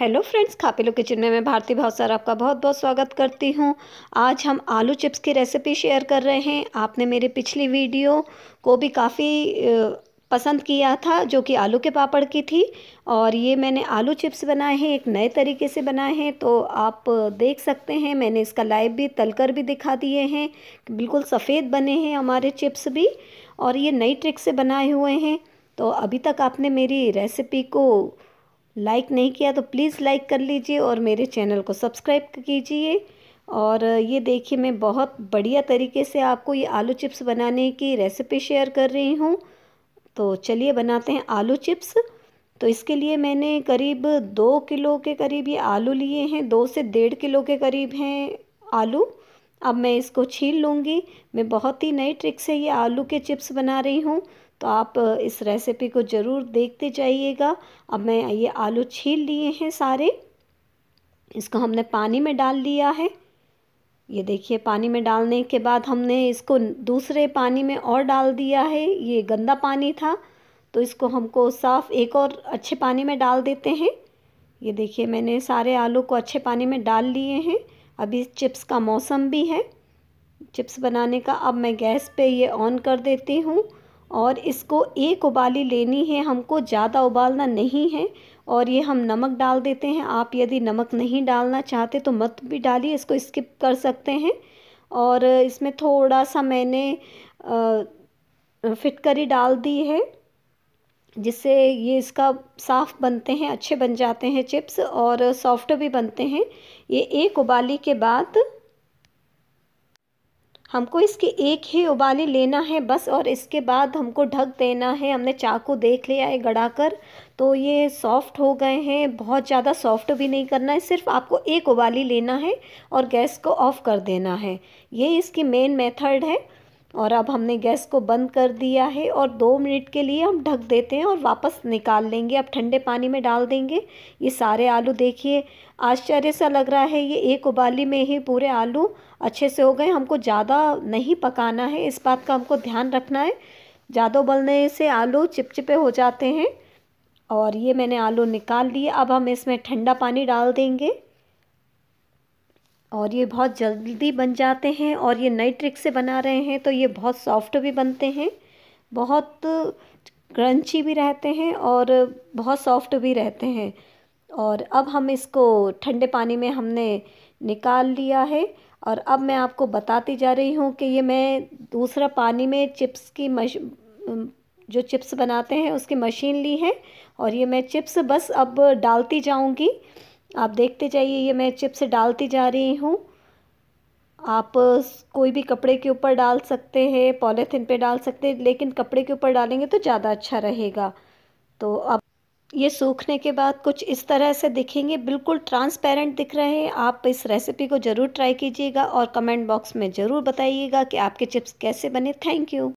hello friends खापेलो kitchen में मैं भारती भावसार आपका बहुत बहुत स्वागत करती हूँ आज हम आलू चिप्स की रेसिपी शेयर कर रहे हैं आपने मेरे पिछली वीडियो को भी काफ़ी पसंद किया था जो कि आलू के पापड़ की थी और ये मैंने आलू चिप्स बनाए हैं एक नए तरीके से बनाए हैं तो आप देख सकते हैं मैंने इसका लाइव भी तलकर भी दिखा दिए हैं बिल्कुल सफ़ेद बने हैं हमारे चिप्स भी और ये नई ट्रिक से बनाए हुए हैं तो अभी तक आपने मेरी रेसिपी को लाइक नहीं किया तो प्लीज़ लाइक कर लीजिए और मेरे चैनल को सब्सक्राइब कीजिए और ये देखिए मैं बहुत बढ़िया तरीके से आपको ये आलू चिप्स बनाने की रेसिपी शेयर कर रही हूँ तो चलिए बनाते हैं आलू चिप्स तो इसके लिए मैंने करीब दो किलो के करीब ये आलू लिए हैं दो से डेढ़ किलो के करीब हैं आलू अब मैं इसको छील लूँगी मैं बहुत ही नई ट्रिक से ये आलू के चिप्स बना रही हूँ तो आप इस रेसिपी को ज़रूर देखते जाइएगा अब मैं ये आलू छील लिए हैं सारे इसको हमने पानी में डाल लिया है ये देखिए पानी में डालने के बाद हमने इसको दूसरे पानी में और डाल दिया है ये गंदा पानी था तो इसको हमको साफ़ एक और अच्छे पानी में डाल देते हैं ये देखिए मैंने सारे आलू को अच्छे पानी में डाल लिए हैं अभी चिप्स का मौसम भी है चिप्स बनाने का अब मैं गैस पे ये ऑन कर देती हूँ और इसको एक उबाली लेनी है हमको ज़्यादा उबालना नहीं है और ये हम नमक डाल देते हैं आप यदि नमक नहीं डालना चाहते तो मत भी डालिए इसको स्किप कर सकते हैं और इसमें थोड़ा सा मैंने फिटकरी डाल दी है जिससे ये इसका साफ़ बनते हैं अच्छे बन जाते हैं चिप्स और सॉफ्ट भी बनते हैं ये एक उबाली के बाद हमको इसके एक ही उबाली लेना है बस और इसके बाद हमको ढक देना है हमने चाकू देख लिया है गड़ा कर तो ये सॉफ़्ट हो गए हैं बहुत ज़्यादा सॉफ़्ट भी नहीं करना है सिर्फ आपको एक उबाली लेना है और गैस को ऑफ़ कर देना है ये इसकी मेन मेथड है और अब हमने गैस को बंद कर दिया है और दो मिनट के लिए हम ढक देते हैं और वापस निकाल लेंगे अब ठंडे पानी में डाल देंगे ये सारे आलू देखिए आश्चर्य सा लग रहा है ये एक उबाली में ही पूरे आलू अच्छे से हो गए हमको ज़्यादा नहीं पकाना है इस बात का हमको ध्यान रखना है ज़्यादा उबलने से आलू चिपचिपे हो जाते हैं और ये मैंने आलू निकाल लिए अब हम इसमें ठंडा पानी डाल देंगे और ये बहुत जल्दी बन जाते हैं और ये नई ट्रिक से बना रहे हैं तो ये बहुत सॉफ्ट भी बनते हैं बहुत क्रंची भी रहते हैं और बहुत सॉफ्ट भी रहते हैं और अब हम इसको ठंडे पानी में हमने निकाल लिया है और अब मैं आपको बताती जा रही हूँ कि ये मैं दूसरा पानी में चिप्स की मश जो चिप्स बनाते हैं उसकी मशीन ली है और ये मैं चिप्स बस अब डालती जाऊँगी आप देखते जाइए ये मैं चिप्स डालती जा रही हूँ आप कोई भी कपड़े के ऊपर डाल सकते हैं पॉलीथीन पे डाल सकते हैं लेकिन कपड़े के ऊपर डालेंगे तो ज़्यादा अच्छा रहेगा तो अब ये सूखने के बाद कुछ इस तरह से दिखेंगे बिल्कुल ट्रांसपेरेंट दिख रहे हैं आप इस रेसिपी को ज़रूर ट्राई कीजिएगा और कमेंट बॉक्स में ज़रूर बताइएगा कि आपके चिप्स कैसे बने थैंक यू